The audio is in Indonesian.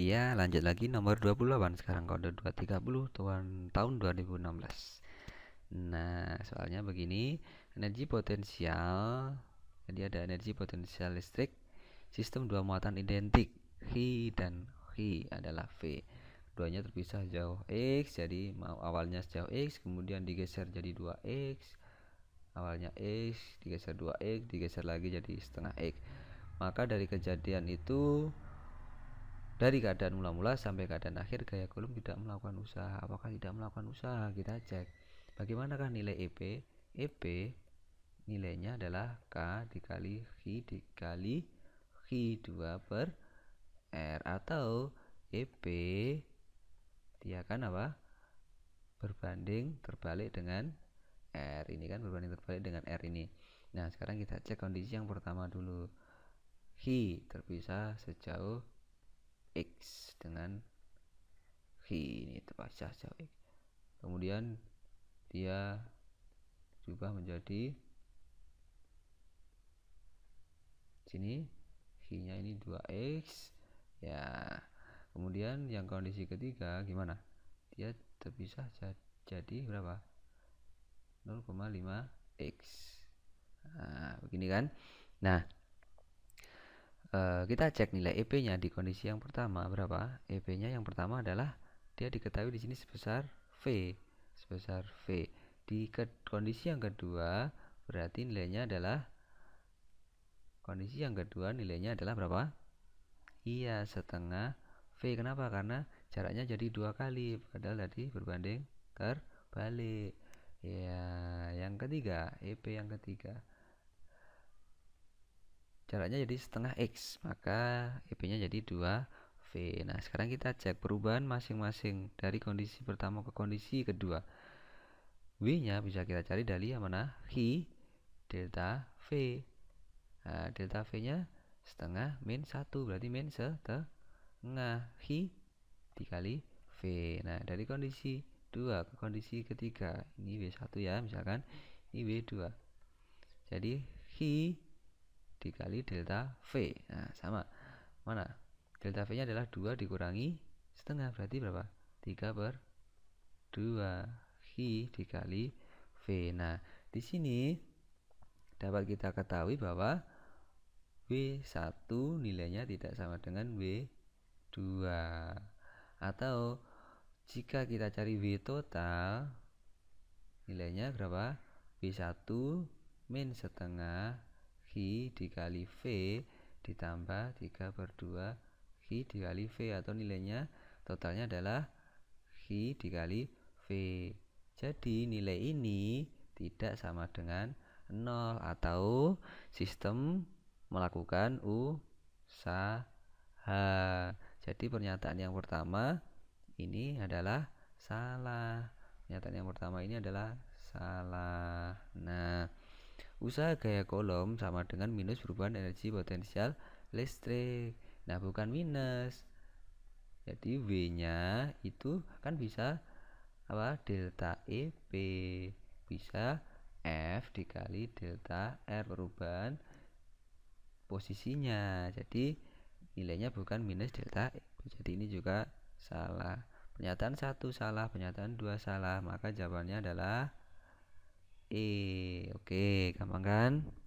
Ya, lanjut lagi nomor 28 sekarang kode 230 tahun tahun 2016 nah soalnya begini energi potensial jadi ada energi potensial listrik sistem dua muatan identik Hi dan Hi adalah V duanya terpisah jauh X jadi mau awalnya sejauh X kemudian digeser jadi 2X awalnya X digeser 2X digeser lagi jadi setengah X maka dari kejadian itu dari keadaan mula-mula sampai keadaan akhir gaya kolom tidak melakukan usaha apakah tidak melakukan usaha kita cek bagaimanakah nilai EP EP nilainya adalah K dikali h dikali h 2 per R atau EP dia kan apa berbanding terbalik dengan R ini kan berbanding terbalik dengan R ini nah sekarang kita cek kondisi yang pertama dulu h terpisah sejauh X dengan ini terpecah jauh kemudian dia juga menjadi sini Hi nya ini 2X ya kemudian yang kondisi ketiga gimana dia terpisah jadi berapa 0,5X nah begini kan nah Eh, kita cek nilai EP-nya di kondisi yang pertama berapa? EP-nya yang pertama adalah dia diketahui di sini sebesar V, sebesar V. Di ke kondisi yang kedua berarti nilainya adalah kondisi yang kedua nilainya adalah berapa? Iya, setengah V. Kenapa? Karena jaraknya jadi dua kali padahal tadi berbanding terbalik. Ya, yang ketiga, EP yang ketiga jaraknya jadi setengah x maka IP-nya jadi 2V nah sekarang kita cek perubahan masing-masing dari kondisi pertama ke kondisi kedua W-nya bisa kita cari dari yang mana Hi delta V nah, delta V-nya setengah min 1 berarti min setengah h dikali V nah dari kondisi 2 ke kondisi ketiga ini W1 ya misalkan ini W2 jadi h dikali delta V. Nah, sama. Mana? Delta V-nya adalah 2 dikurangi setengah. Berarti berapa? 3 per 2 Hi dikali V. Nah, di sini dapat kita ketahui bahwa W1 nilainya tidak sama dengan W2. Atau jika kita cari W total, nilainya berapa? W1 min setengah h dikali V ditambah 3 per 2 h dikali V atau nilainya totalnya adalah h dikali V jadi nilai ini tidak sama dengan 0 atau sistem melakukan u usaha jadi pernyataan yang pertama ini adalah salah pernyataan yang pertama ini adalah salah nah Usaha gaya kolom sama dengan minus perubahan energi potensial listrik. Nah, bukan minus. Jadi W-nya itu kan bisa apa? delta E-P bisa F dikali delta R perubahan posisinya. Jadi nilainya bukan minus delta E. Jadi ini juga salah. Pernyataan satu salah, pernyataan dua salah, maka jawabannya adalah E. Oke, gampang kan?